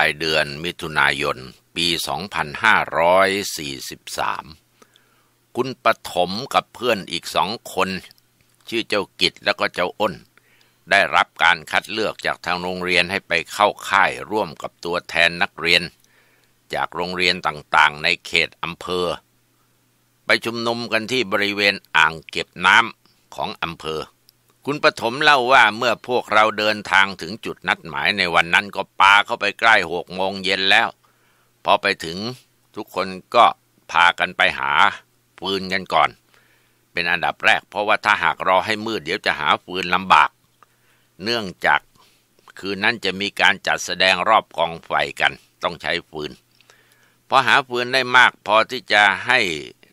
ายเดือนมิถุนายน ปี 2543 คุณปฐมกับเพื่อนอีกสองคน ชื่อเจ้ากิจแล้วก็เจ้าอ้น ได้รับการคัดเลือกจากทางโรงเรียนให้ไปเข้าค่ายร่วมกับตัวแทนนักเรียน จากโรงเรียนต่างๆในเขตอำเภอ ไปชุมนุมกันที่บริเวณอ่างเก็บน้ำของอำเภอคุณปฐมเล่าว่าเมื่อพวกเราเดินทางถึงจุดนัดหมายในวันนั้นก็ปาเข้าไปใกล้หกโมงเย็นแล้ว พอไปถึงทุกคนก็พากันไปหาปืนกันก่อน เป็นอันดับแรก เพราะว่าถ้าหากรอให้มืดเดี๋ยวจะหาปืนลำบาก เนื่องจากคืนนั้นจะมีการจัดแสดงรอบกองไฟกันต้องใช้ปืน พอหาปืนได้มากพอที่จะให้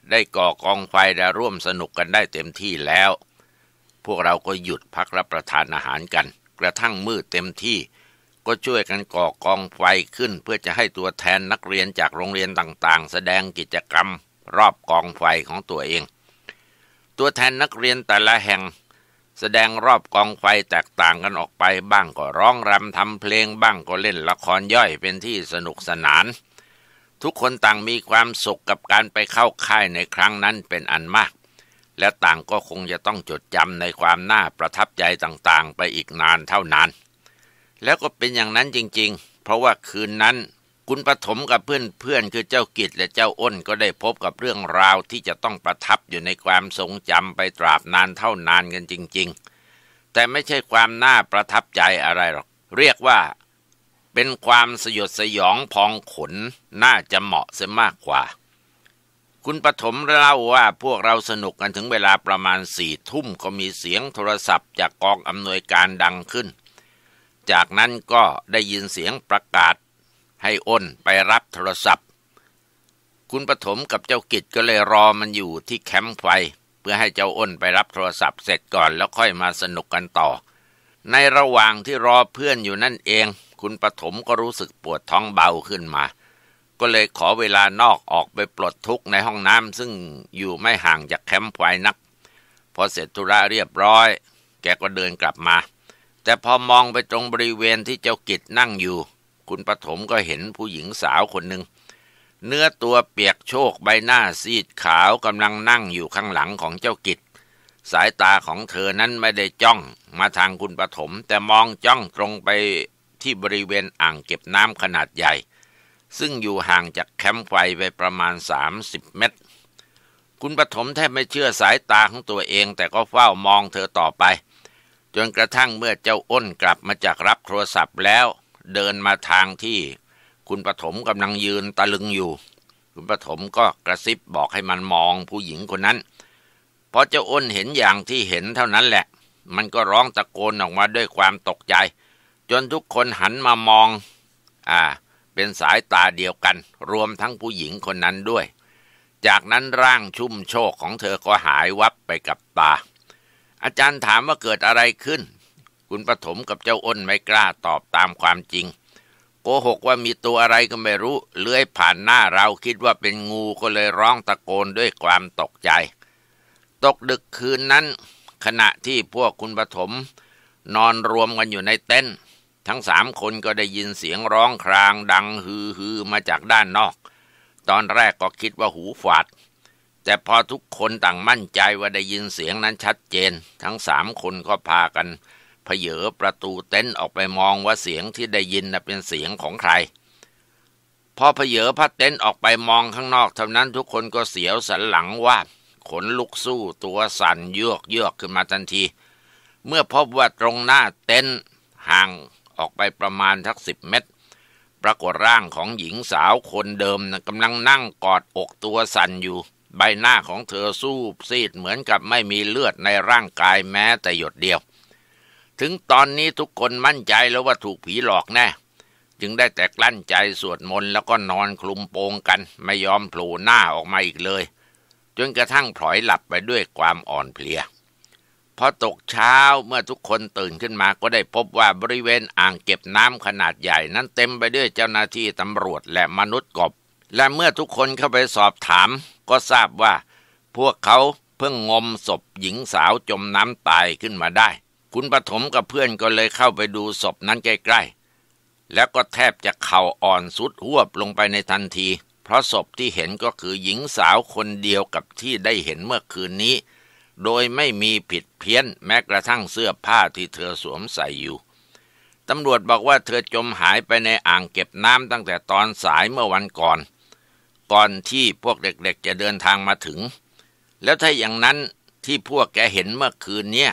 ได้ก่อกองไฟและร่วมสนุกกันได้เต็มที่แล้วพวกเราก็หยุดพักรับประทานอาหารกัน กระทั่งมืดเต็มที่ ก็ช่วยกันก่อกองไฟขึ้นเพื่อจะให้ตัวแทนนักเรียนจากโรงเรียนต่างๆ แสดงกิจกรรม รอบกองไฟของตัวเอง ตัวแทนนักเรียนแต่ละแห่งแสดงรอบกองไฟแตกต่างกันออกไปบ้าง ก็ร้องรำทำเพลงบ้าง ก็เล่นละครย่อยเป็นที่สนุกสนาน ทุกคนต่างมีความสุขกับการไปเข้าค่ายในครั้งนั้นเป็นอันมากและต่างก็คงจะต้องจดจำในความน่าประทับใจต่างๆไปอีกนานเท่านาน แล้วก็เป็นอย่างนั้นจริงๆ เพราะว่าคืนนั้นคุณปฐมกับเพื่อนๆคือเจ้ากิจและเจ้าอ้นก็ได้พบกับเรื่องราวที่จะต้องประทับอยู่ในความทรงจำไปตราบนานเท่านานกัน จริงๆ แต่ไม่ใช่ความน่าประทับใจอะไรหรอก เรียกว่า เป็นความสยดสยองพองขนน่าจะเหมาะเสียมากกว่าคุณปฐมเล่าว่าพวกเราสนุกกันถึงเวลาประมาณสี่ทุ่มก็มีเสียงโทรศัพท์ จากกองอำนวยการดังขึ้น จากนั้นก็ได้ยินเสียงประกาศ ให้อ้นไปรับโทรศัพท์ คุณปฐมกับเจ้ากิจก็เลยรอมันอยู่ที่แคมป์ไฟเพื่อให้เจ้าอ้นไปรับโทรศัพท์ เสร็จก่อนแล้วค่อยมาสนุกกันต่อ ในระหว่างที่รอเพื่อนอยู่นั่นเอง คุณปฐมก็รู้สึกปวดท้องเบาขึ้นมาก็เลยขอเวลานอกออกไปปลดทุกข์ในห้องน้ำซึ่งอยู่ไม่ห่างจากแคมป์ไฟนัก พอเสร็จธุระเรียบร้อย แกก็เดินกลับมา แต่พอมองไปตรงบริเวณที่เจ้ากิจนั่งอยู่ คุณปฐมก็เห็นผู้หญิงสาวคนหนึ่งเนื้อตัวเปียกโชกใบหน้าซีดขาวกำลังนั่งอยู่ข้างหลังของเจ้ากิจ สายตาของเธอนั้นไม่ได้จ้อง มาทางคุณปฐมแต่มองจ้องตรงไปที่บริเวณอ่างเก็บน้ำขนาดใหญ่ซึ่งอยู่ห่างจากแคมป์ไฟไปประมาณ 30 เมตร คุณปฐมแทบไม่เชื่อสายตาของตัวเองแต่ก็เฝ้ามองเธอต่อไป จนกระทั่งเมื่อเจ้าอ้นกลับมาจากรับโทรศัพท์แล้วเดินมาทางที่ คุณปฐมกำลังยืนตะลึงอยู่ คุณปฐมก็กระซิบบอกให้มันมองผู้หญิงคนนั้นพอเจ้าอ้นเห็นอย่างที่เห็นเท่านั้นแหละ มันก็ร้องตะโกนออกมาด้วยความตกใจ จนทุกคนหันมามอง อ่าเป็นสายตาเดียวกัน รวมทั้งผู้หญิงคนนั้นด้วย จากนั้นร่างชุ่มโชกของเธอก็หายวับไปกับตา อาจารย์ถามว่าเกิดอะไรขึ้น คุณปฐมกับเจ้าอ้นไม่กล้าตอบตามความจริง โกหกว่ามีตัวอะไรก็ไม่รู้เลื้อยผ่านหน้าเราคิดว่าเป็นงูก็เลยร้องตะโกนด้วยความตกใจ ตกดึกคืนนั้นขณะที่พวกคุณปฐมนอนรวมกันอยู่ในเต็นท์ทั้งสามคนก็ได้ยินเสียงร้องครางดังฮือฮือมาจากด้านนอก ตอนแรกก็คิดว่าหูฝาด แต่พอทุกคนต่างมั่นใจว่าได้ยินเสียงนั้นชัดเจน ทั้งสามคนก็พากันเพเยอประตูเต็นท์ออกไปมองว่าเสียงที่ได้ยินเป็นเสียงของใคร พอเพเยอพัดเต็นท์ออกไปมองข้างนอกเท่านั้นทุกคนก็เสียวสันหลังว่า ขนลุกสู้ตัวสั่นเยือกเยือกขึ้นมาทันที เมื่อพบว่าตรงหน้าเต็นท์ห่างออกไปประมาณทักสิบเมตร ปรากฏร่างของหญิงสาวคนเดิมกำลังนั่งกอดอกตัวสั่นอยู่ ใบหน้าของเธอสู้ซีดเหมือนกับไม่มีเลือดในร่างกายแม้แต่หยดเดียว ถึงตอนนี้ทุกคนมั่นใจแล้วว่าถูกผีหลอกแน่ จึงได้แต่กลั้นใจสวดมนต์แล้วก็นอนคลุมโปงกันไม่ยอมผล่หน้าออกมาอีกเลย จนกระทั่งพลอยหลับไปด้วยความอ่อนเพลียพอตกเช้าเมื่อทุกคนตื่นขึ้นมาก็ได้พบว่าบริเวณอ่างเก็บน้ำขนาดใหญ่ นั้นเต็มไปด้วยเจ้าหน้าที่ตำรวจและมนุษย์กบ และเมื่อทุกคนเข้าไปสอบถาม ก็ทราบว่า พวกเขาเพิ่งงมศพหญิงสาวจมน้ำตายขึ้นมาได้ คุณปฐมกับเพื่อนก็เลยเข้าไปดูศพนั้นใกล้ๆแล้วก็แทบจะเข่าอ่อนสุดหวบลงไปในทันที เพราะศพที่เห็นก็คือหญิงสาวคนเดียวกับที่ได้เห็นเมื่อคืนนี้โดยไม่มีผิดเพี้ยนแม้กระทั่งเสื้อผ้าที่เธอสวมใส่อยู่ตำรวจบอกว่าเธอจมหายไปในอ่างเก็บน้ำตั้งแต่ตอนสายเมื่อวันก่อนก่อนที่พวกเด็กๆ จะเดินทางมาถึง แล้วถ้าอย่างนั้นที่พวกแกเห็นเมื่อคืนเนี้ย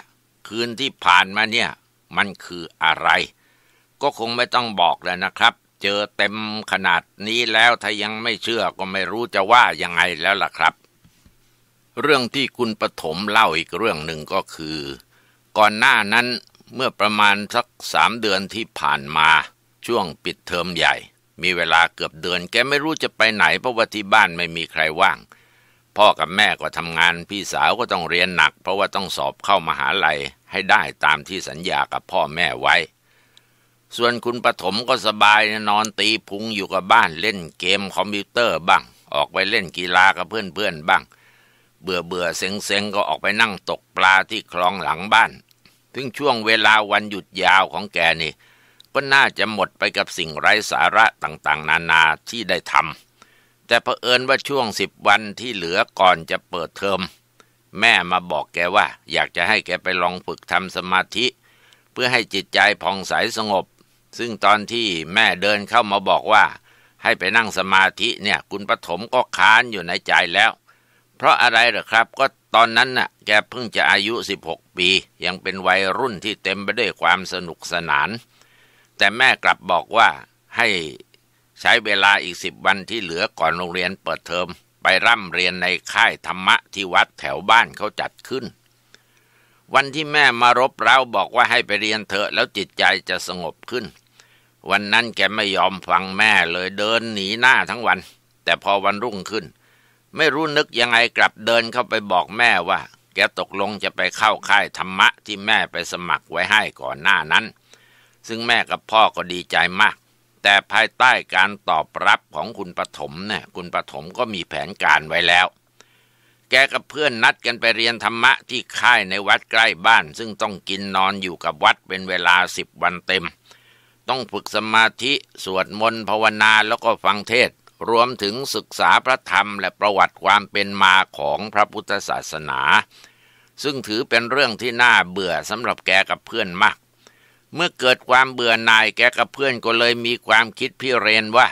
คืนที่ผ่านมาเนี่ยมันคืออะไร ก็คงไม่ต้องบอกแล้วนะครับ เจอเต็มขนาดนี้แล้วถ้ายังไม่เชื่อก็ไม่รู้จะว่ายังไงแล้วล่ะครับเรื่องที่คุณปฐมเล่าอีกเรื่องหนึ่งก็คือ ก่อนหน้านั้นเมื่อประมาณสักสามเดือนที่ผ่านมาช่วงปิดเทอมใหญ่ มีเวลาเกือบเดือน แกไม่รู้จะไปไหนเพราะว่าที่บ้านไม่มีใครว่าง พ่อกับแม่ก็ทำงานพี่สาวก็ต้องเรียนหนัก เพราะว่าต้องสอบเข้ามาหาลัยให้ได้ตามที่สัญญากับพ่อแม่ไว้ ส่วนคุณปฐมก็สบายนอนตีพุงอยู่กับบ้านเล่นเกมคอมพิวเตอร์บ้าง ออกไปเล่นกีฬากับเพื่อนๆบ้างเบื่อเบื่อเซ็งเซ็งก็ออกไปนั่งตกปลาที่คลองหลังบ้าน ถึงช่วงเวลาวันหยุดยาวของแกนี่ ก็น่าจะหมดไปกับสิ่งไร้สาระต่างๆนานาที่ได้ทำ แต่เผอิญว่าช่วงสิบวันที่เหลือก่อนจะเปิดเทอม แม่มาบอกแกว่าอยากจะให้แกไปลองฝึกทำสมาธิ เพื่อให้จิตใจผ่องใสสงบ ซึ่งตอนที่แม่เดินเข้ามาบอกว่า ให้ไปนั่งสมาธิเนี่ยคุณปฐมก็ค้านอยู่ในใจแล้วเพราะอะไรเหรอครับก็ตอนนั้นน่ะแกเพิ่งจะอายุ 16 ปี ยังเป็นวัยรุ่นที่เต็มไปด้วยความสนุกสนาน แต่แม่กลับบอกว่าให้ใช้เวลาอีกสิบวันที่เหลือก่อนโรงเรียนเปิดเทอม ไปร่ำเรียนในค่ายธรรมะที่วัดแถวบ้านเขาจัดขึ้น วันที่แม่มารบเร้าบอกว่าให้ไปเรียนเถอะแล้วจิตใจจะสงบขึ้น วันนั้นแกไม่ยอมฟังแม่เลยเดินหนีหน้าทั้งวัน แต่พอวันรุ่งขึ้นไม่รู้นึกยังไงกลับเดินเข้าไปบอกแม่ว่า แกตกลงจะไปเข้าค่ายธรรมะที่แม่ไปสมัครไว้ให้ก่อนหน้านั้น ซึ่งแม่กับพ่อก็ดีใจมาก แต่ภายใต้การตอบรับของคุณปฐมเนี่ยคุณปฐมก็มีแผนการไว้แล้ว แกกับเพื่อนนัดกันไปเรียนธรรมะที่ค่ายในวัดใกล้บ้าน ซึ่งต้องกินนอนอยู่กับวัดเป็นเวลาสิบวันเต็ม ต้องฝึกสมาธิสวดมนต์ภาวนาแล้วก็ฟังเทศรวมถึงศึกษาพระธรรมและประวัติความเป็นมาของพระพุทธศาสนา ซึ่งถือเป็นเรื่องที่น่าเบื่อสำหรับแกกับเพื่อนมาก เมื่อเกิดความเบื่อหน่ายแกกับเพื่อนก็เลยมีความคิดพิเรนว่า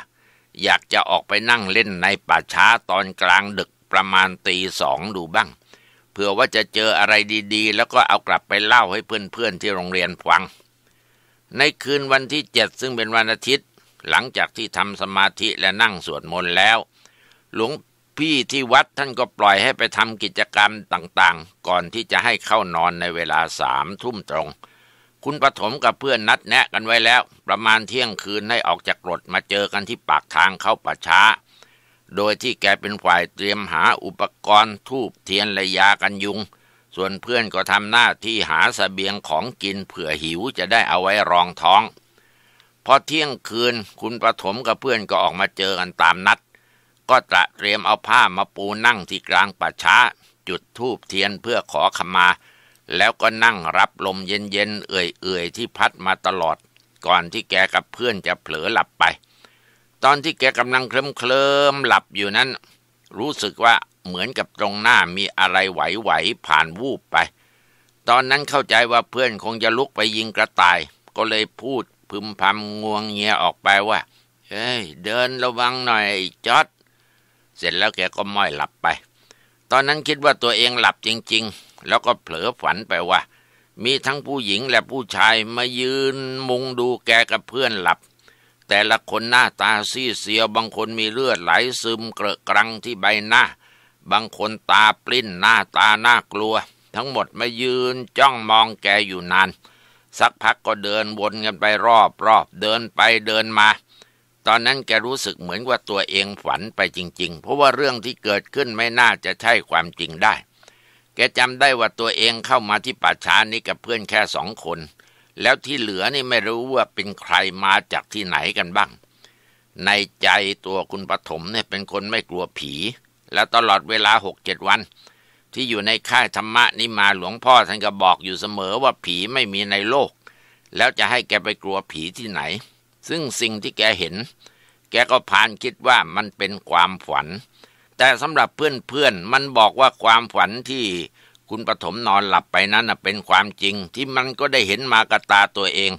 อยากจะออกไปนั่งเล่นในป่าช้าตอนกลางดึกประมาณตีสองดูบ้าง เผื่อว่าจะเจออะไรดีๆ แล้วก็เอากลับไปเล่าให้เพื่อนๆที่โรงเรียนฟัง ในคืนวันที่เจ็ดซึ่งเป็นวันอาทิตย์หลังจากที่ทำสมาธิและนั่งสวดมนต์แล้ว หลวงพี่ที่วัดท่านก็ปล่อยให้ไปทำกิจกรรมต่างๆ ก่อนที่จะให้เข้านอนในเวลาสามทุ่มตรง คุณปฐมกับเพื่อนนัดแนะกันไว้แล้ว ประมาณเที่ยงคืนให้ออกจากกรดมาเจอกันที่ปากทางเข้าป่าช้า โดยที่แกเป็นฝ่ายเตรียมหาอุปกรณ์ทูบเทียนและยากันยุง ส่วนเพื่อนก็ทำหน้าที่หาสเสบียงของกินเผื่อหิวจะได้เอาไว้รองท้องพอเที่ยงคืนคุณประถมกับเพื่อนก็ออกมาเจอกันตามนัด ก็ตระเตรียมเอาผ้ามาปูนั่งที่กลางป่าช้า จุดธูปเทียนเพื่อขอขมาแล้วก็นั่งรับลมเย็นๆเอื่อยๆที่พัดมาตลอด ก่อนที่แกกับเพื่อนจะเผลอหลับไป ตอนที่แกกำลังเคลิ้มเคลิมหลับอยู่นั้น รู้สึกว่าเหมือนกับตรงหน้ามีอะไรไหวๆผ่านวูบไป ตอนนั้นเข้าใจว่าเพื่อนคงจะลุกไปยิงกระต่ายก็เลยพูดพึมพำงวงเงียออกไปว่า เฮ้ย เดินระวังหน่อยจอด เสร็จแล้วแกก็ม้อยหลับไป ตอนนั้นคิดว่าตัวเองหลับจริง ๆ แล้วก็เผลอฝันไปว่า มีทั้งผู้หญิงและผู้ชายมายืนมุงดูแกกับเพื่อนหลับ แต่ละคนหน้าตาซีเซียวบางคนมีเลือดไหลซึมเกละกรังที่ใบหน้า บางคนตาปลิ้นหน้าตาน่ากลัว ทั้งหมดมายืนจ้องมองแกอยู่นานสักพักก็เดินวนกันไปรอบรอบเดินไปเดินมา ตอนนั้นแกรู้สึกเหมือนว่าตัวเองฝันไปจริงๆ เพราะว่าเรื่องที่เกิดขึ้นไม่น่าจะใช่ความจริงได้ แกจำได้ว่าตัวเองเข้ามาที่ป่าช้านี้กับเพื่อนแค่สองคน แล้วที่เหลือนี่ไม่รู้ว่าเป็นใครมาจากที่ไหนกันบ้าง ในใจตัวคุณปฐมเนี่ยเป็นคนไม่กลัวผี และตลอดเวลาหกเจ็ดวันเที่อยู่ในค่ายธรรมะนี้มาหลวงพ่อท่านก็บอกอยู่เสมอว่าผีไม่มีในโลก แล้วจะให้แกไปกลัวผีที่ไหน ซึ่งสิ่งที่แกเห็น แกก็ผ่านคิดว่ามันเป็นความฝัน แต่สำหรับเพื่อนๆมันบอกว่าความฝันที่ คุณปฐมนอนหลับไปนั้นเป็นความจริงที่มันก็ได้เห็นมากระตาตัวเอง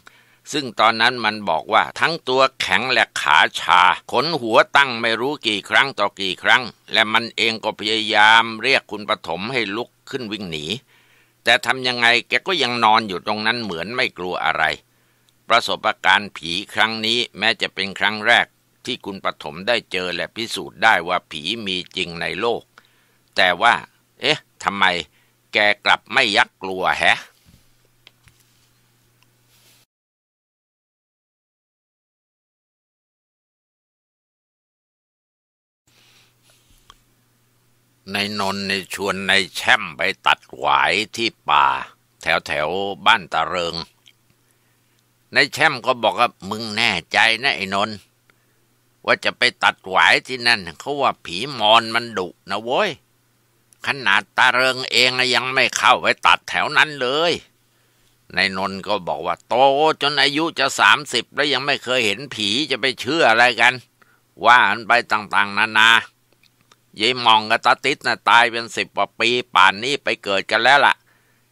ซึ่งตอนนั้นมันบอกว่าทั้งตัวแข็งและขาชา ขนหัวตั้งไม่รู้กี่ครั้งต่อกี่ครั้ง และมันเองก็พยายามเรียกคุณปฐมให้ลุกขึ้นวิ่งหนี แต่ทำยังไงแกก็ยังนอนอยู่ตรงนั้นเหมือนไม่กลัวอะไร ประสบการณ์ผีครั้งนี้แม้จะเป็นครั้งแรก ที่คุณปฐมได้เจอและพิสูจน์ได้ว่าผีมีจริงในโลก แต่ว่า เอ๊ะทำไม แกกลับไม่ยักกลัวแฮะในนนในชวนในแช่มไปตัดหวายที่ป่าแถวแถวบ้านตาเริงในแช่มก็บอกว่ามึงแน่ใจนะไอ้นนว่าจะไปตัดหวายที่นั่นเขาว่าผีมอนมันดุนะโว้ย ขนาดตาเริงเองยังไม่เข้าไปตัดแถวนั้นเลยนายนนก็บอกว่าโตจนอายุจะสามสิบแล้วยังไม่เคยเห็นผีจะไปเชื่ออะไรกัน ว่าอันไปต่างๆ นานานายายมองกับตาติดนะ่ะตายเป็นสิบกว่าปีป่านนี้ไปเกิดกันแล้วละ่ะ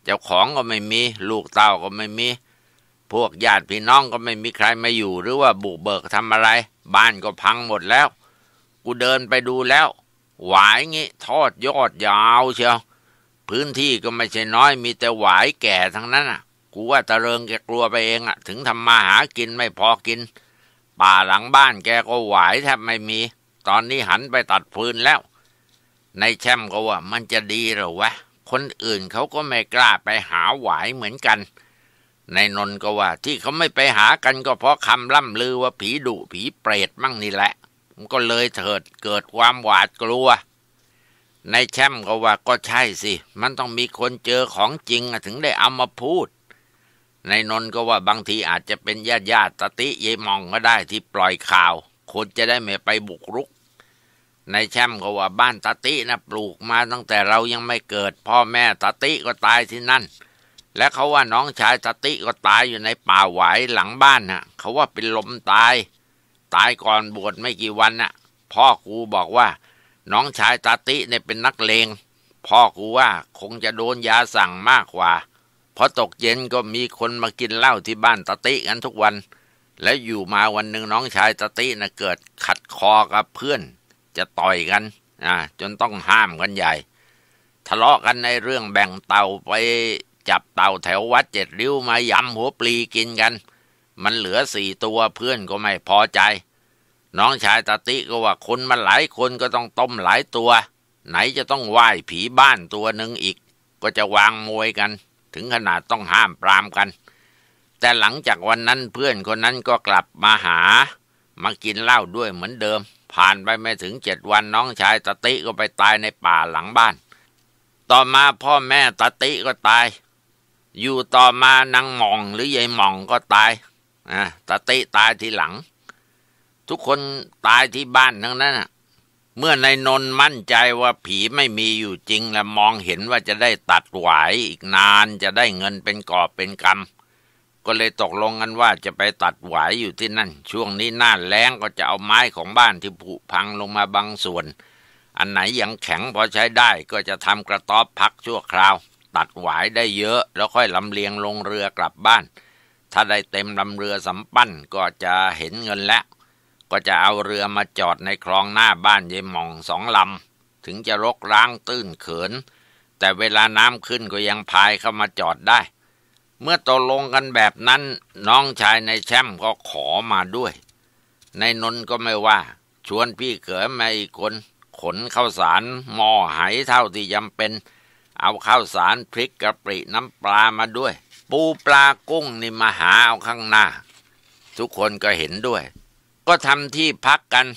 เจ้าของก็ไม่มี ลูกเต้าก็ไม่มี พวกญาติพี่น้องก็ไม่มีใครมาอยู่ หรือว่าบุกเบิกทำอะไร บ้านก็พังหมดแล้ว กูเดินไปดูแล้วหวายงี้ทอดยอดยาวเชียวพื้นที่ก็ไม่ใช่น้อยมีแต่หวายแก่ทั้งนั้นอ่ะกูว่าตะเริงแกกลัวไปเองอ่ะ ถึงทำมาหากินไม่พอกิน ป่าหลังบ้านแกก็หวายแทบไม่มีตอนนี้หันไปตัดฟืนแล้ว ในแชมป์ก็ว่ามันจะดีหรอวะ คนอื่นเขาก็ไม่กล้าไปหาหวายเหมือนกัน ในนนก็ว่าที่เขาไม่ไปหากันก็เพราะคำล่ำลือว่าผีดุผีเปรตมั่งนี่แหละ มันก็เลยเถิดเกิดความหวาดกลัว ในแชมป์ก็ว่าก็ใช่สิ มันต้องมีคนเจอของจริงถึงได้เอามาพูด ในนนก็ว่า บางทีอาจจะเป็นญาติญาติตติยยมองก็ได้ที่ปล่อยข่าว คนจะได้ไม่ไปบุกรุกนายแช่มก็ว่าบ้านตาตินะปลูกมาตั้งแต่เรายังไม่เกิด พ่อแม่ตาติก็ตายที่นั่น และเขาว่าน้องชายตาติก็ตายอยู่ในป่าหวายหลังบ้านนะ่ะเขาว่าเป็นลมตาย ตายก่อนบวชไม่กี่วันนะ่ะพ่อกูบอกว่า น้องชายตาติเนี่ยเป็นนักเลงพ่อกูว่าคงจะโดนยาสั่งมากกว่าพอตกเย็นก็มีคนมากินเหล้าที่บ้านตาติกันทุกวัน แล้วอยู่มาวันหนึ่งน้องชายตาติน่ะเกิดขัดคอกับเพื่อนจะต่อยกันนะจนต้องห้ามกันใหญ่ ทะเลาะกันในเรื่องแบ่งเต่าไปจับเต่าแถววัดเจ็ดริ้วมายำหัวปลีกินกัน มันเหลือสี่ตัวเพื่อนก็ไม่พอใจ น้องชายตาติก็ว่าคนมาหลายคนก็ต้องต้มหลายตัว ไหนจะต้องไหว้ผีบ้านตัวหนึ่งอีก ก็จะวางมวยกัน ถึงขนาดต้องห้ามปรามกัน แต่หลังจากวันนั้นเพื่อนคนนั้นก็กลับมาหามากินเหล้าด้วยเหมือนเดิมผ่านไปไม่ถึงเจ็ดวันน้องชายตาติก็ไปตายในป่าหลังบ้าน ต่อมาพ่อแม่ตาติก็ตาย อยู่ต่อมานางหม่องหรือยายหม่องก็ตายอะตาติตายทีหลัง ทุกคนตายที่บ้านทั้งนั้นเมื่อนายนนมั่นใจว่าผีไม่มีอยู่จริงและมองเห็นว่าจะได้ตัดไหวอีกนานจะได้เงินเป็นกอบเป็นกำก็เลยตกลงกันว่าจะไปตัดหวายอยู่ที่นั่น ช่วงนี้หน้าแล้งก็จะเอาไม้ของบ้านที่ผุพังลงมาบางส่วน อันไหนยังแข็งพอใช้ได้ก็จะทำกระต๊อบพักชั่วคราว ตัดหวายได้เยอะแล้วค่อยลำเลียงลงเรือกลับบ้าน ถ้าได้เต็มลำเรือสำปั้น ก็จะเห็นเงินแล้วก็จะเอาเรือมาจอดใน คลองหน้าบ้านยายหม่องสองลำถึงจะรกร้างตื้นเขิน แต่เวลาน้ำขึ้นก็ยังพายเข้ามาจอดได้เมื่อตกลงกันแบบนั้น น้องชายในแชมป์ก็ขอมาด้วย ในนนก็ไม่ว่า ชวนพี่เขยมาอีกคน ขนข้าวสารหม้อหายเท่าที่จำเป็น เอาข้าวสารพริกกะปริน้ำปลามาด้วย ปูปลากุ้งนี่มาหาเอาข้างหน้า ทุกคนก็เห็นด้วย ก็ทำที่พักกัน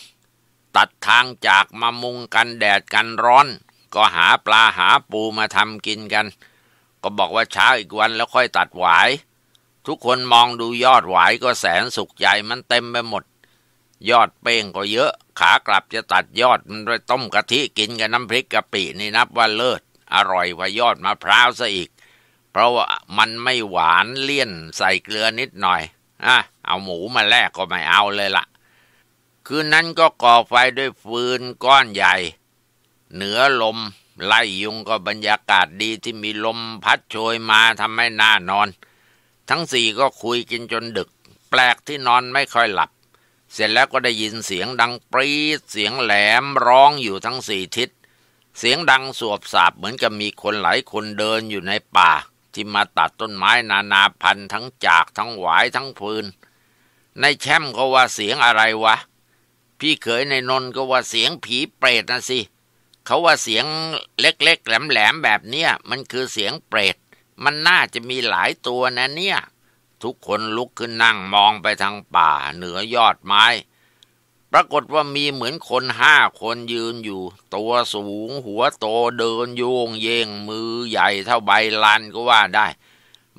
ตัดทางจากมามุงกันแดดกันร้อน ก็หาปลาหาปูมาทำกินกันก็บอกว่าเช้าอีกวันแล้วค่อยตัดหวาย ทุกคนมองดูยอดหวาย ก็แสนสุขใหญ่มันเต็มไปหมด ยอดเป้งก็เยอะ ขากลับจะตัดยอดมันไปต้มกะทิกินกับน้ำพริกกะปินี่นับว่าเลิศ อร่อยกว่ายอดมะพร้าวซะอีก เพราะว่ามันไม่หวานเลี่ยนใส่เกลือนิดหน่อยอ่ะเอาหมูมาแลกก็ไม่เอาเลยละ่ะ คืนนั้นก็ก่อไฟด้วยฟืนก้อนใหญ่ เหนือลมไล่ยุงก็บรรยากาศดีที่มีลมพัดโชยมาทำให้น่านอน ทั้งสี่ก็คุยกินจนดึก แปลกที่นอนไม่ค่อยหลับเสร็จแล้วก็ได้ยินเสียงดังปรีดเสียงแหลมร้องอยู่ทั้งสี่ทิศเสียงดังสวบสาบเหมือนกับมีคนหลายคนเดินอยู่ในป่า ที่มาตัดต้นไม้นานาพันธุ์ทั้งจากทั้งหวายทั้งพืน ในแช่มก็ว่าเสียงอะไรวะ พี่เขยในนนก็ว่าเสียงผีเปรตนะสิเเขาว่าเสียงเล็กๆ แหลมๆ แบบเนี้ยมันคือเสียงเปรตมันน่าจะมีหลายตัวนะเนี่ย ทุกคนลุกขึ้นนั่งมองไปทางป่าเหนือยอดไม้ ปรากฏว่ามีเหมือนคนห้าคนยืนอยู่ ตัวสูงหัวโตเดินโยงเยงมือใหญ่เท่าใบลานก็ว่าได้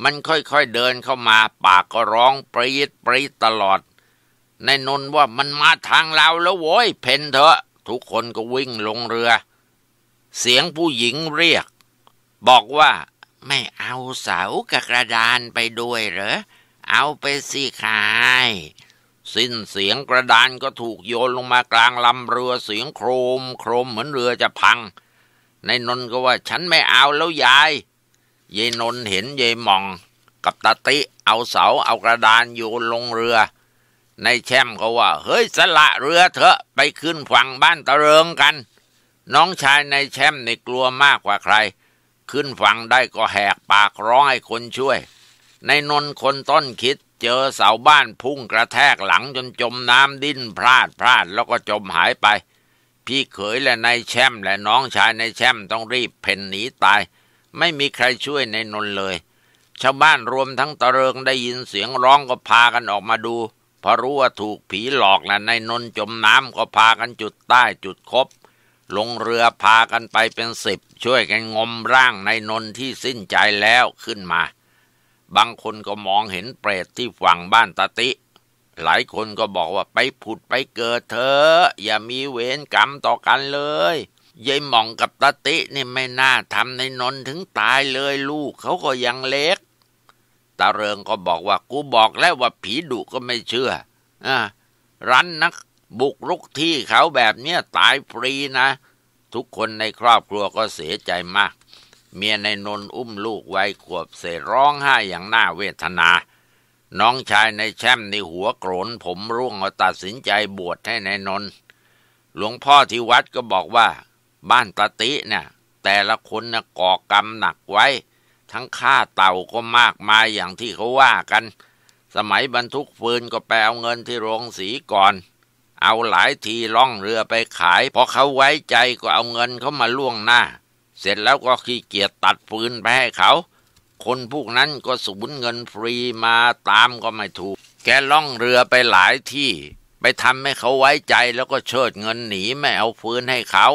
มันค่อยๆเดินเข้ามาปากก็ร้องปรีดปรีดตลอดนนนว่ามันมาทางเราแล้วโว้ยเพนเถอะ ทุกคนก็วิ่งลงเรือเสียงผู้หญิงเรียกบอกว่าไม่เอาเสากับกระดานไปด้วยเหรอ เอาไปสิขาย สิ้นเสียงกระดานก็ถูกโยนลงมากลางลำเรือเสียงโครมโครมเหมือนเรือจะพังในนนก็ว่าฉันไม่เอาแล้วยายยายนนเห็นยายมองกับตาติเอาเสาเอากระดานโยนลงเรือ ในแช่มก็ว่า เฮ้ยสละเรือเถอะไปขึ้นฝั่งบ้านตะเริงกันน้องชายในแชมป์ในกลัวมากกว่าใคร ขึ้นฝั่งได้ก็แหกปากร้องให้คนช่วย ในนนคนต้นคิดเจอเสาบ้านพุ่งกระแทกหลังจนจมน้ำดิ้นพลาดพลาดแล้วก็จมหายไป พี่เขยและนายแชมป์และน้องชายนายแชมป์ต้องรีบเพ่นหนีตาย ไม่มีใครช่วยในนนเลย ชาวบ้านรวมทั้งตะเริงได้ยินเสียงร้องก็พากันออกมาดูพอรู้ว่าถูกผีหลอกและนายนนจมน้ำก็พากันจุดใต้จุดคบลงเรือพากันไปเป็นสิบช่วยกันงมร่างในนนที่สิ้นใจแล้วขึ้นมา บางคนก็มองเห็นเปรตที่ฝั่งบ้านตาติ หลายคนก็บอกว่าไปผุดไปเกิดเถอะอย่ามีเวรกรรมต่อกันเลยยายหม่องกับตาตินี่ไม่น่าทำในนนถึงตายเลยลูก เขาก็ยังเล็กตาเริงก็บอกว่ากูบอกแล้วว่าผีดุก็ไม่เชื่ออ่ารันนักบุกรุกที่เขาแบบเนี้ยตายฟรีนะ ทุกคนในครอบครัวก็เสียใจมาก เมียในนนอุ้มลูกไว้ขวบเสร้องไห้อย่างน่าเวทนา น้องชายในแช่มในหัวโกรน ผมร่วงตัดสินใจบวชให้ในนนหลวงพ่อที่วัดก็บอกว่า บ้านตติเนี่ย แต่ละคนนะก่อกรรมหนักไว้ ทั้งฆ่าเต่าก็มากมายอย่างที่เขาว่ากัน สมัยบรรทุกฟืนก็ไปเอาเงินที่โรงสีก่อนเอาหลายทีล่องเรือไปขายพอเขาไว้ใจก็เอาเงินเขามาล่วงหน้า เสร็จแล้วก็ขี้เกียจตัดปืนไปให้เขา คนพวกนั้นก็สูญเงินฟรีมาตามก็ไม่ถูกแกล่องเรือไปหลายที่ ไปทำให้เขาไว้ใจแล้วก็เชิดเงินหนีไม่เอาฟืนให้เขา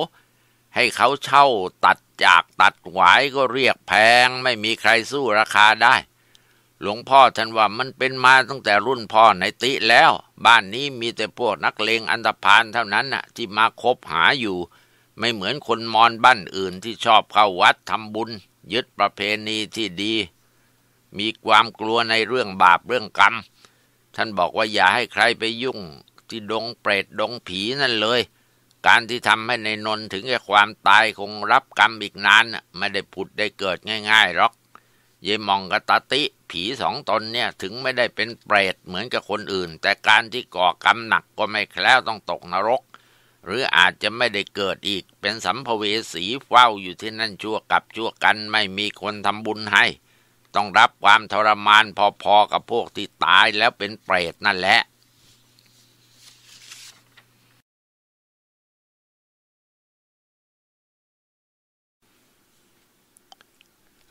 ให้เขาเช่าตัดจากตัดหวายก็เรียกแพงไม่มีใครสู้ราคาได้หลวงพ่อท่านว่ามันเป็นมาตั้งแต่รุ่นพ่อในติแล้ว บ้านนี้มีแต่พวกนักเลงอันธพาลเท่านั้นน่ะที่มาคบหาอยู่ไม่เหมือนคนมอญบ้านอื่นที่ชอบเข้าวัดทำบุญ ยึดประเพณีที่ดี มีความกลัวในเรื่องบาปเรื่องกรรม ท่านบอกว่าอย่าให้ใครไปยุ่ง ที่ดงเปรตดงผีนั่นเลย การที่ทำให้ในนนถึงแก่ความตายคงรับกรรมอีกนานไม่ได้ผุดได้เกิดง่ายๆหรอกเยมองกับตาติ ผีสองตนเนี่ยถึงไม่ได้เป็นเปรตเหมือนกับคนอื่น แต่การที่ก่อกรรมหนักก็ไม่แคล้วต้องตกนรก หรืออาจจะไม่ได้เกิดอีก เป็นสัมภเวสีเฝ้าอยู่ที่นั่นชั่วกับชั่วกันไม่มีคนทำบุญให้ ต้องรับความทรมานพอๆกับพวกที่ตายแล้วเป็นเปรตนั่นแหละ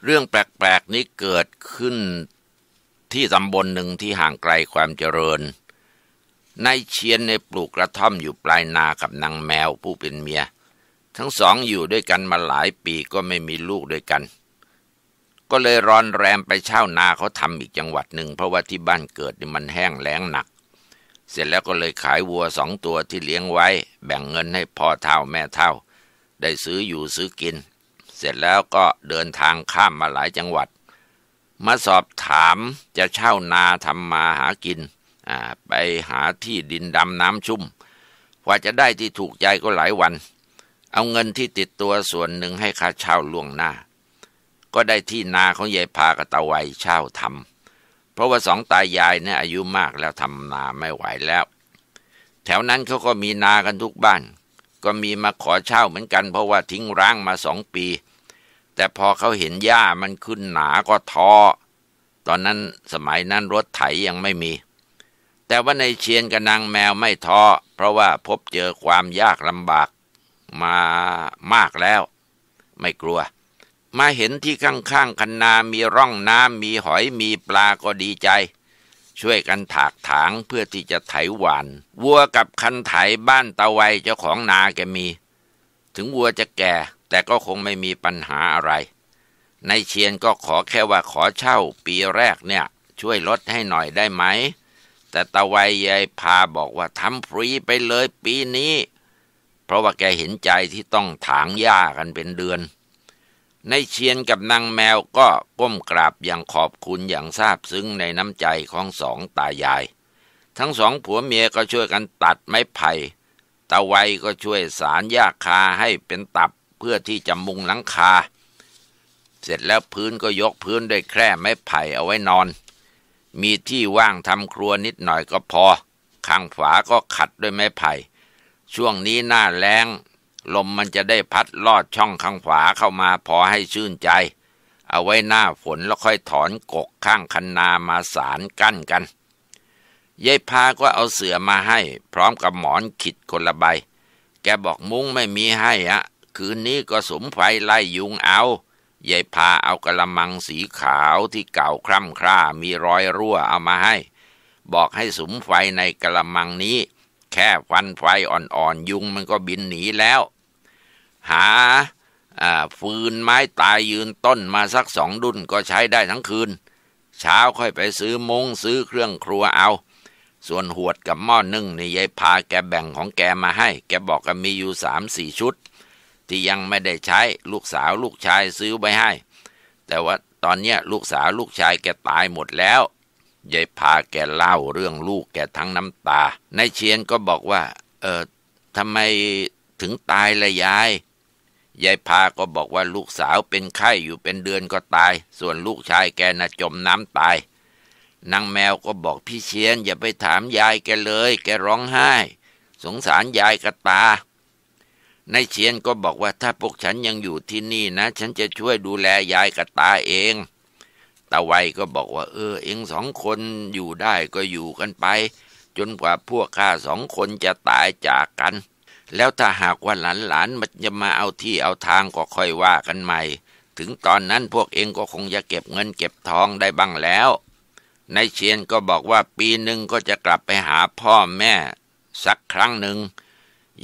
เรื่องแปลกๆนี้เกิดขึ้นที่ตำบลหนึ่งที่ห่างไกลความเจริญนายเชียนในปลูกกระท่อมอยู่ปลายนากับนางแมวผู้เป็นเมีย ทั้งสองอยู่ด้วยกันมาหลายปีก็ไม่มีลูกด้วยกัน ก็เลยรอนแรมไปเช่านาเขาทำอีกจังหวัดหนึ่งเพราะว่าที่บ้านเกิดมันแห้งแล้งหนัก เสร็จแล้วก็เลยขายวัวสองตัวที่เลี้ยงไว้แบ่งเงินให้พ่อเท่าแม่เท่า ได้ซื้ออยู่ซื้อกินเสร็จแล้วก็เดินทางข้ามมาหลายจังหวัด มาสอบถามจะเช่านาทำมาหากินไปหาที่ดินดำน้ำชุ่มกว่าจะได้ที่ถูกใจก็หลายวัน เอาเงินที่ติดตัวส่วนหนึ่งให้ค่าเช่าล่วงหน้า ก็ได้ที่นาของยายพากตะตะไวเช่าทำเพราะว่าสองตายายเนี่ยอายุมากแล้วทำนาไม่ไหวแล้ว แถวนั้นเขาก็มีนากันทุกบ้านก็มีมาขอเช่าเหมือนกันเพราะว่าทิ้งร้างมาสองปี แต่พอเขาเห็นหญ้ามันขึ้นหนาก็ท้อตอนนั้นสมัยนั้นรถไถยังไม่มี แต่ว่าในเชียนกับนางแมวไม่ท้อเพราะว่าพบเจอความยากลำบากมามากแล้ว ไม่กลัวมาเห็นที่ข้างๆคันนามีร่องน้ำมีหอยมีปลาก็ดีใจช่วยกันถากถางเพื่อที่จะไถหวาน วัวกับคันไถบ้านตะไวเจ้าของนาแกมี ถึงวัวจะแก่ แต่ก็คงไม่มีปัญหาอะไร ในเชียนก็ขอแค่ว่าขอเช่า ปีแรกเนี่ยช่วยลดให้หน่อยได้ไหม แต่ตะไวยายพาบอกว่าทำฟรีไปเลยปีนี้ เพราะว่าแกเห็นใจที่ต้องถางหญ้ากันเป็นเดือนในเชียนกับนางแมวก็ก้มกราบ อย่างขอบคุณอย่างซาบซึ้งในน้ำใจของสองตายาย ทั้งสองผัวเมียก็ช่วยกันตัดไม้ไผ่ตะไวก็ช่วยสารหญ้าคาให้เป็นตับเพื่อที่จะมุงหลังคา เสร็จแล้วพื้นก็ยกพื้นด้วยแคร่ไม้ไผ่เอาไว้นอน มีที่ว่างทำครัวนิดหน่อยก็พอ ข้างฝาก็ขัดด้วยไม้ไผ่ช่วงนี้หน้าแรงลมมันจะได้พัดลอดช่องข้างขวาเข้ามาพอให้ชื่นใจ เอาไว้หน้าฝนแล้วค่อยถอนกกข้างคันนามาสารกั้นกันยายพาก็เอาเสือมาให้ พร้อมกับหมอนขิดคนละใบแกบอกมุ้งไม่มีให้อะคืนนี้ก็สมไฟไล่ยุงเอายายพาเอากระมังสีขาวที่เก่าคร่ำคร่ามีรอยรั่วเอามาให้ บอกให้สมไฟในกระมังนี้ แค่ฟันไฟอ่อนๆยุงมันก็บินหนีแล้วหาฟืนไม้ตายยืนต้นมาสักสองดุนก็ใช้ได้ทั้งคืน เช้าค่อยไปซื้อมงซื้อเครื่องครัวเอา ส่วนหวดกับหม้อนึ่งนี่ยายพาแกแบ่งของแกมาให้ แกบอกกันมีอยู่สามสี่ชุดที่ยังไม่ได้ใช้ลูกสาวลูกชายซื้อไปให้ แต่ว่าตอนเนี้ยลูกสาวลูกชายแกตายหมดแล้วยายพาแกเล่าเรื่องลูกแกทั้งน้ำตานายเชียนก็บอกว่าเออทำไมถึงตายละยายยายพาก็บอกว่าลูกสาวเป็นไข้อยู่เป็นเดือนก็ตาย ส่วนลูกชายแกน่ะจมน้ำตายนางแมวก็บอกพี่เชียนอย่าไปถามยายแกเลย แกร้องไห้ สงสารยายกระตาในเชียนก็บอกว่าถ้าพวกฉันยังอยู่ที่นี่นะ ฉันจะช่วยดูแลยายกระตาเองตะไวก็บอกว่า เออ เองสองคนอยู่ได้ก็อยู่กันไป จนกว่าพวกข้าสองคนจะตายจากกันแล้วถ้าหากว่าหลานๆมันจะมาเอาที่เอาทางก็ค่อยว่ากันใหม่ ถึงตอนนั้นพวกเองก็คงจะเก็บเงินเก็บทองได้บ้างแล้วนายเชียนก็บอกว่าปีหนึ่งก็จะกลับไปหาพ่อแม่สักครั้งหนึ่ง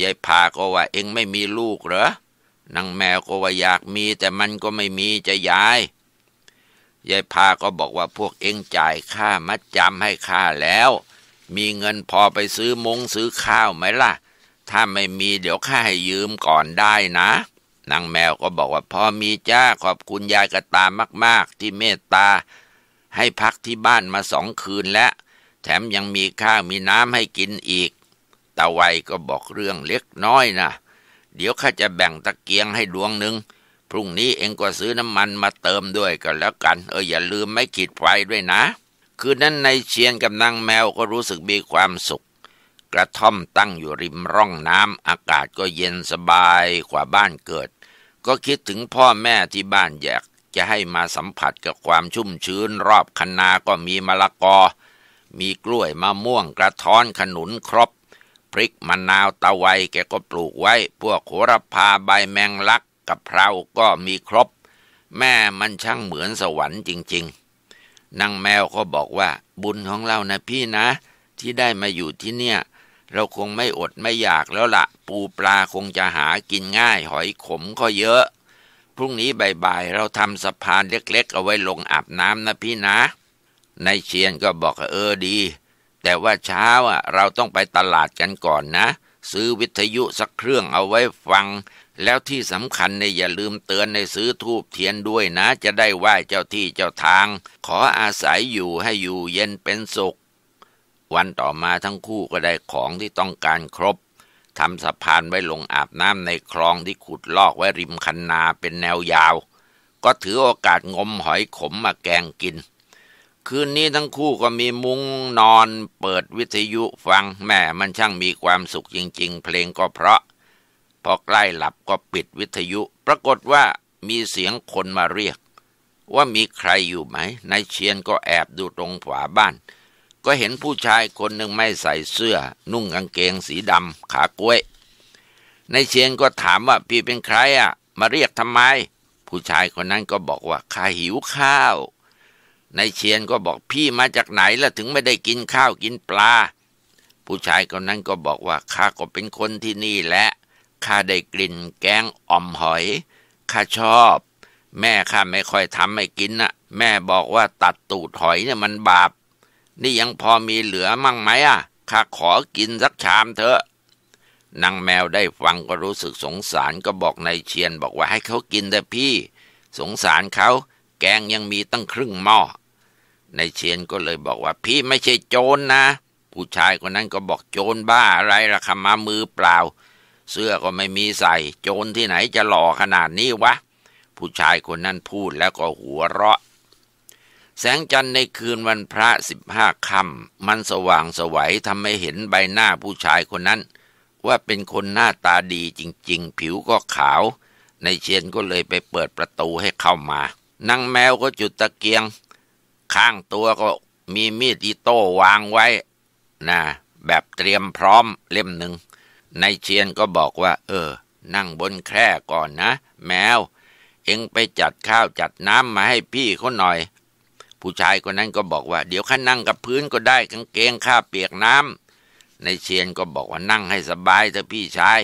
ยายพาก็ว่าเองไม่มีลูกเหรอนางแมวก็ว่าอยากมีแต่มันก็ไม่มีจะย้ายยายพาก็บอกว่าพวกเองจ่ายค่ามัดจำให้ข้าแล้ว มีเงินพอไปซื้อมงซื้อข้าวไหมล่ะถ้าไม่มีเดี๋ยวข้าให้ยืมก่อนได้นะนางแมวก็บอกว่าพอมีจ้าขอบคุณยายกระตามากๆที่เมตตา ให้พักที่บ้านมาสองคืนแล้ว แถมยังมีข้าวมีน้ำให้กินอีกตะไวก็บอกเรื่องเล็กน้อยนะเดี๋ยวข้าจะแบ่งตะเกียงให้ดวงหนึ่งพรุ่งนี้เองก็ซื้อน้ำมันมาเติมด้วยก็แล้วกัน เอออย่าลืมไม่ขีดไฟด้วยนะ คืนนั้นนายเชียนกับนางแมวก็รู้สึกมีความสุขกระท่อมตั้งอยู่ริมร่องน้ำอากาศก็เย็นสบายกว่าบ้านเกิด ก็คิดถึงพ่อแม่ที่บ้านอยากจะให้มาสัมผัสกับความชุ่มชื้นรอบคันนาก็มีมะละกอ มีกล้วยมะม่วงกระท้อนขนุนครบ พริกมะนาวตะไวแกก็ปลูกไว้ พวกโหระพาใบแมงลักกับเพราก็มีครบ แม่มันช่างเหมือนสวรรค์จริงๆนางแมวก็บอกว่าบุญของเรานะพี่นะ ที่ได้มาอยู่ที่เนี่ยเราคงไม่อดไม่อยากแล้วละ่ะปูปลาคงจะหากินง่ายหอยขมก็เยอะพรุ่งนี้บ่ายๆเราทำสะพานเล็ก ๆ เอาไว้ลงอาบน้ำนะพี่นะนายเชียนก็บอกเออดีแต่ว่าเช้าอ่ะเราต้องไปตลาดกันก่อนนะ ซื้อวิทยุสักเครื่องเอาไว้ฟัง แล้วที่สำคัญเนี่ยอย่าลืมเตือนในซื้อทูบเทียนด้วยนะ จะได้ไหว้เจ้าที่เจ้าทาง ขออาศัยอยู่ให้อยู่เย็นเป็นสุขวันต่อมาทั้งคู่ก็ได้ของที่ต้องการครบทำสะพานไว้ลงอาบน้ำในคลองที่ขุดลอกไว้ริมคันนาเป็นแนวยาว ก็ถือโอกาสงมหอยขมมาแกงกิน คืนนี้ทั้งคู่ก็มีมุ้งนอนเปิดวิทยุฟังแม่มันช่างมีความสุขจริง ๆ เพลงก็เพราะพอใกล้หลับก็ปิดวิทยุ ปรากฏว่ามีเสียงคนมาเรียกว่ามีใครอยู่ไหมนายเชียนก็แอบดูตรงฝาบ้านก็เห็นผู้ชายคนหนึ่งไม่ใส่เสื้อ นุ่งกางเกงสีดำขากล้วยในเชียงก็ถามว่าพี่เป็นใครอ่ะมาเรียกทำไม ผู้ชายคนนั้นก็บอกว่าข้าหิวข้าว ในเชียนก็บอกพี่มาจากไหนล่ะถึงไม่ได้กินข้าวกินปลา ผู้ชายคนนั้นก็บอกว่าข้าก็เป็นคนที่นี่แหละข้าได้กลิ่น แกงอ่อมหอยข้าชอบ แม่ข้าไม่ค่อยทำให้กินน่ะ แม่บอกว่าตัดตูดหอยเนี่ยมันบาปนี่ยังพอมีเหลือมั่งไหมอ่ะข้าขอกินสักชามเถอะ นางแมวได้ฟังก็รู้สึกสงสารก็บอกนายเชียนบอกว่าให้เขากินเถอะพี่ สงสารเขาแกงยังมีตั้งครึ่งหม้อ นายเชียนก็เลยบอกว่าพี่ไม่ใช่โจรนนะผู้ชายคนนั้นก็บอกโจรบ้าอะไรละคามามือเปล่า เสื้อก็ไม่มีใส่ โจรที่ไหนจะหล่อขนาดนี้วะ ผู้ชายคนนั้นพูดแล้วก็หัวเราะแสงจันทร์ในคืนวันพระสิบห้าค่ำมันสว่างสวัยทำให้เห็นใบหน้าผู้ชายคนนั้น ว่าเป็นคนหน้าตาดีจริง ๆ ผิวก็ขาวในเชียนก็เลยไปเปิดประตูให้เข้ามานางแมวก็จุดตะเกียง ข้างตัวก็มีมีดอิโต้วางไว้นะแบบเตรียมพร้อมเล่มหนึ่งในเชียนก็บอกว่า เออ นั่งบนแคร่ก่อนนะ แมวเอ็งไปจัดข้าวจัดน้ำมาให้พี่เขาหน่อยผู้ชายคนนั้นก็บอกว่าเดี๋ยวข้านั่งกับพื้นก็ได้กางเกงข้าเปียกน้ำในเชียนก็บอกว่านั่งให้สบายเถอะพี่ชาย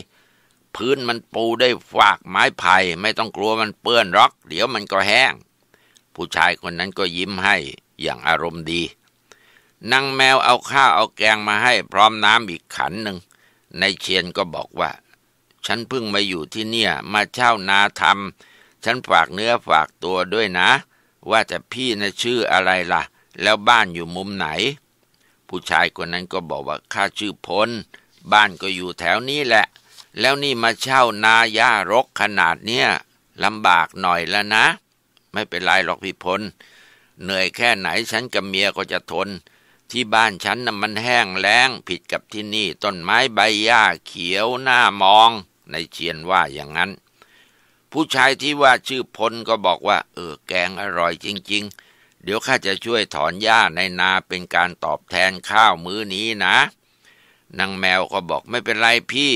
พื้นมันปูได้ฝากไม้ไผ่ไม่ต้องกลัวมันเปื้อนรอก เดี๋ยวมันก็แห้ง ผู้ชายคนนั้นก็ยิ้มให้อย่างอารมณ์ดีนางแมวเอาข้าวเอาแกงมาให้พร้อมน้ำอีกขันหนึ่งในเชียนก็บอกว่า ฉันเพิ่งมาอยู่ที่เนี่ยมาเช่านาทำฉันฝากเนื้อฝากตัวด้วยนะว่าแต่พี่นะชื่ออะไรละ่ะ แล้วบ้านอยู่มุมไหน ผู้ชายคนนั้นก็บอกว่าข้าชื่อพล บ้านก็อยู่แถวนี้แหละ แล้วนี่มาเช่านาหญ้ารกขนาดเนี้ยลำบากหน่อยแล้วนะ ไม่เป็นไรหรอกพี่พลเหนื่อยแค่ไหนฉันกับเมียก็จะทน ที่บ้านฉันน่ะมันแห้งแล้งผิดกับที่นี่ต้นไม้ใบหญ้าเขียวหน้ามอง ในเชียนว่าอย่างนั้นผู้ชายที่ว่าชื่อพลก็บอกว่าเออแกงอร่อยจริง ๆ เดี๋ยวข้าจะช่วยถอนหญ้าในนาเป็นการตอบแทนข้าวมื้อนี้นะนางแมวก็บอกไม่เป็นไรพี่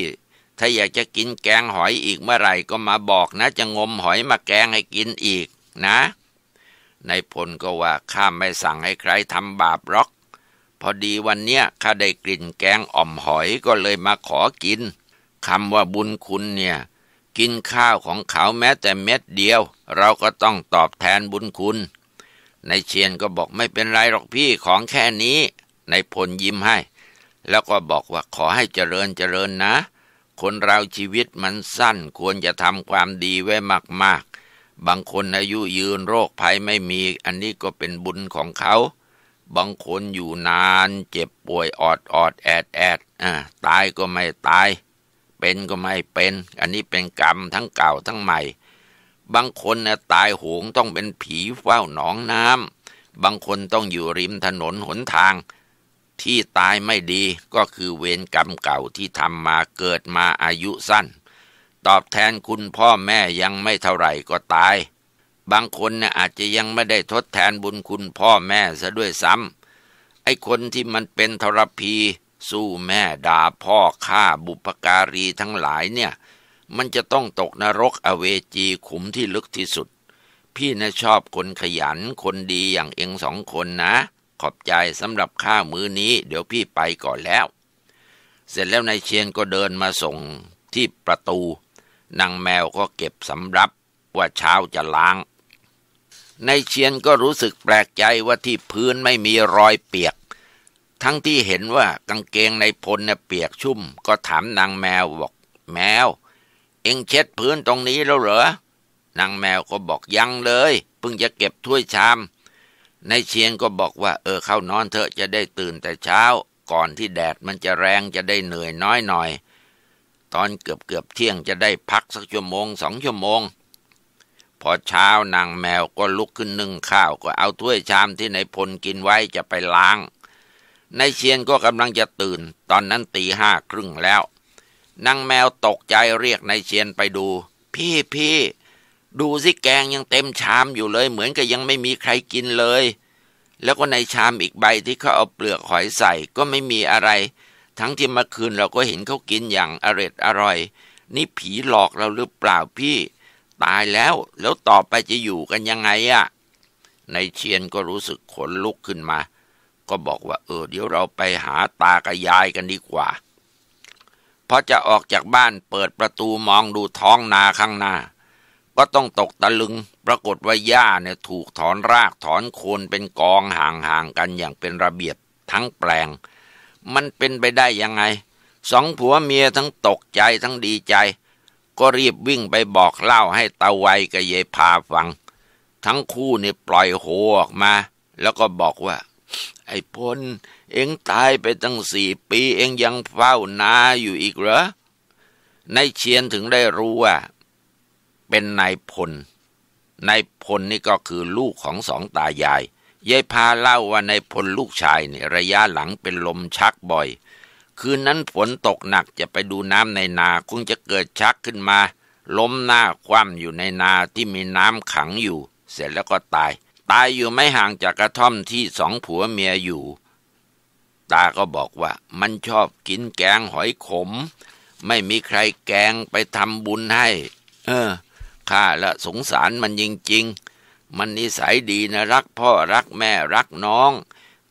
ถ้าอยากจะกินแกงหอยอีกเมื่อไหร่ก็มาบอกนะ จะงมหอยมาแกงให้กินอีกนะนายพลก็ว่าข้าไม่สั่งให้ใครทำบาปหรอก พอดีวันเนี้ยข้าได้กลิ่นแกงอ่อมหอยก็เลยมาขอกินคำว่าบุญคุณเนี่ยกินข้าวของเขาแม้แต่เม็ดเดียว เราก็ต้องตอบแทนบุญคุณในเชียนก็บอกไม่เป็นไรหรอกพี่ของแค่นี้ในพลยิ้มให้ แล้วก็บอกว่าขอให้เจริญเจริญนะ คนเราชีวิตมันสั้นควรจะทำความดีไว้มากๆ บางคนอายุยืนโรคภัยไม่มี อันนี้ก็เป็นบุญของเขา บางคนอยู่นานเจ็บป่วยออดออดแอดแอดอ่าตายก็ไม่ตายเป็นก็ไม่เป็น อันนี้เป็นกรรมทั้งเก่าทั้งใหม่ บางคนนะตายโหงต้องเป็นผีเฝ้าหนองน้ำบางคนต้องอยู่ริมถนนหนทาง ที่ตายไม่ดีก็คือเวรกรรมเก่าที่ทำมาเกิดมาอายุสั้น ตอบแทนคุณพ่อแม่ยังไม่เท่าไหร่ก็ตาย บางคนนะ่ยอาจจะยังไม่ได้ทดแทนบุญคุณพ่อแม่ซะด้วยซ้ำไอ้คนที่มันเป็นทรพีสู้แม่ด่าพ่อฆ่าบุปการีทั้งหลายเนี่ย มันจะต้องตกนรกอเวจีขุมที่ลึกที่สุด พี่นะชอบคนขยันคนดีอย่างเองสองคนนะ ขอบใจสำหรับข้ามื้อนี้ เดี๋ยวพี่ไปก่อนแล้ว เสร็จแล้วนายเชียนก็เดินมาส่งที่ประตู นางแมวก็เก็บสำรับว่าเช้าจะล้างนายเชียนก็รู้สึกแปลกใจว่าที่พื้นไม่มีรอยเปียกทั้งที่เห็นว่ากางเกงในพลเนี่ยเปียกชุ่ม ก็ถามนางแมวบอกแมว เอ็งเช็ดพื้นตรงนี้แล้วเหรอ นางแมวก็บอกยังเลยเพิ่งจะเก็บถ้วยชาม ในเชียงก็บอกว่า เออเข้านอนเถอะจะได้ตื่นแต่เช้า ก่อนที่แดดมันจะแรงจะได้เหนื่อยน้อยหน่อย ตอนเกือบเกือบเที่ยงจะได้พักสักชั่วโมงสองชั่วโมง พอเช้านางแมวก็ลุกขึ้นนึ่งข้าวก็เอาถ้วยชามที่ในพลกินไว้จะไปล้างนายเชียนก็กำลังจะตื่น ตอนนั้นตีห้าครึ่งแล้ว นางแมวตกใจเรียกนายเชียนไปดู พี่พี่ดูสิแกงยังเต็มชามอยู่เลยเหมือนกับยังไม่มีใครกินเลย แล้วก็ในชามอีกใบที่เขาเอาเปลือกหอยใส่ก็ไม่มีอะไร ทั้งที่เมื่อคืนเราก็เห็นเขากินอย่างอร็ดอร่อย นี่ผีหลอกเราหรือเปล่าพี่ ตายแล้วแล้วต่อไปจะอยู่กันยังไงอะะในเชียนก็รู้สึกขนลุกขึ้นมาก็บอกว่าเออเดี๋ยวเราไปหาตากับยายกันดีกว่า พอจะออกจากบ้านเปิดประตูมองดูท้องนาข้างหน้า ก็ต้องตกตะลึง ปรากฏว่าหญ้าเนี่ยถูกถอนรากถอนโคนเป็นกองห่างๆกันอย่างเป็นระเบียบทั้งแปลง มันเป็นไปได้ยังไง สองผัวเมียทั้งตกใจทั้งดีใจ ก็รีบวิ่งไปบอกเล่าให้ตาไวกับเยพาฟัง ทั้งคู่เนี่ยปล่อยโหออกมา แล้วก็บอกว่าไอ้พล เอ็งตายไปตั้งสี่ปีเอ็งยังเฝ้านาอยู่อีกเหรอ ในเชียนถึงได้รู้ว่า เป็นนายพล นายพลนี่ก็คือลูกของสองตายายยายพาเล่าว่านายพลลูกชายเนี่ยระยะหลังเป็นลมชักบ่อย คืนนั้นฝนตกหนักจะไปดูน้ำในนาคงจะเกิดชักขึ้นมา ล้มหน้าคว่ำอยู่ในนาที่มีน้ำขังอยู่ เสร็จแล้วก็ตายตายอยู่ไม่ห่างจากกระท่อมที่สองผัวเมียอยู่ ตาก็บอกว่ามันชอบกินแกงหอยขม ไม่มีใครแกงไปทำบุญให้ เออ ข้าละสงสารมันจริงๆมันนิสัยดีนะรักพ่อรักแม่รักน้อง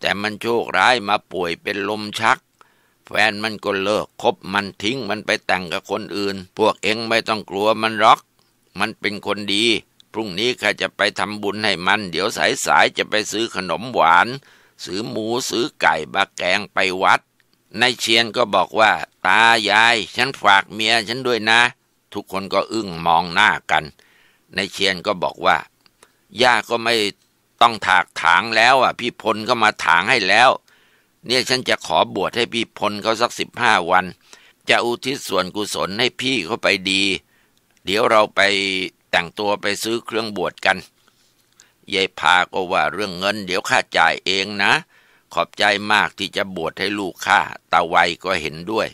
แต่มันโชคร้ายมาป่วยเป็นลมชัก แฟนมันก็เลิกคบมันทิ้งมันไปแต่งกับคนอื่น พวกเองไม่ต้องกลัวมันรักมันเป็นคนดีพรุ่งนี้ข้าจะไปทำบุญให้มัน เดี๋ยวสายๆจะไปซื้อขนมหวาน ซื้อหมูซื้อไก่บะแกง ไปวัดนายเชียนก็บอกว่าตายาย ฉันฝากเมียฉันด้วยนะ ทุกคนก็อึ้งมองหน้ากันนายเชียนก็บอกว่าย่าก็ไม่ต้องถากถางแล้วอ่ะ พี่พลก็มาถางให้แล้ว เนี่ยฉันจะขอบวชให้พี่พลเขาสักสิบห้าวัน จะอุทิศส่วนกุศลให้พี่เขาไปดี เดี๋ยวเราไปแต่งตัวไปซื้อเครื่องบวชกันยายพาก็ว่าเรื่องเงิน เดี๋ยวข้าจ่ายเองนะ ขอบใจมากที่จะบวชให้ลูกข้าตาไวก็เห็นด้วย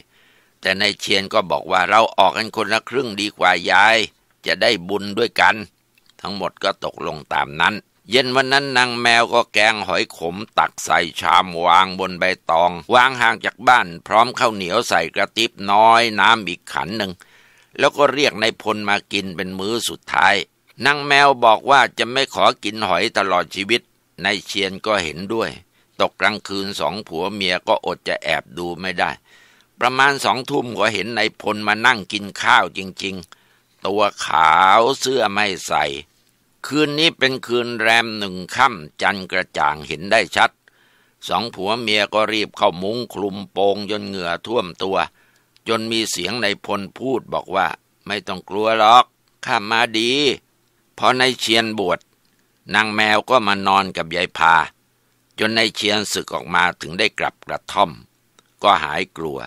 แต่ในเชียนก็บอกว่าเราออกกันคนละครึ่งดีกว่ายาย จะได้บุญด้วยกัน ทั้งหมดก็ตกลงตามนั้น เย็นวันนั้นนางแมวก็แกงหอยขม ตักใส่ชามวางบนใบตอง วางห่างจากบ้าน พร้อมข้าวเหนียวใส่กระติบน้อยน้ำอีกขันหนึ่งแล้วก็เรียกนายพลมากินเป็นมื้อสุดท้ายนางแมวบอกว่าจะไม่ขอกินหอยตลอดชีวิต นายเชียนก็เห็นด้วย ตกกลางคืนสองผัวเมียก็อดจะแอบดูไม่ได้ ประมาณสองทุ่มก็เห็นนายพลมานั่งกินข้าวจริงๆ ตัวขาวเสื้อไม่ใส่ คืนนี้เป็นคืนแรมหนึ่งค่ำจันกระจ่างเห็นได้ชัด สองผัวเมียก็รีบเข้ามุ้งคลุมโปงจนเหงื่อท่วมตัวจนมีเสียงในพลพูดบอกว่าไม่ต้องกลัวหรอกข้ามาดีพอในเชียนบวช นางแมวก็มานอนกับยายพา จนในเชียนสึกออกมาถึงได้กลับกระท่อมก็หายกลัว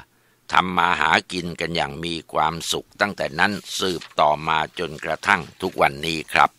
ทำมาหากินกันอย่างมีความสุขตั้งแต่นั้นสืบต่อมาจนกระทั่งทุกวันนี้ครับ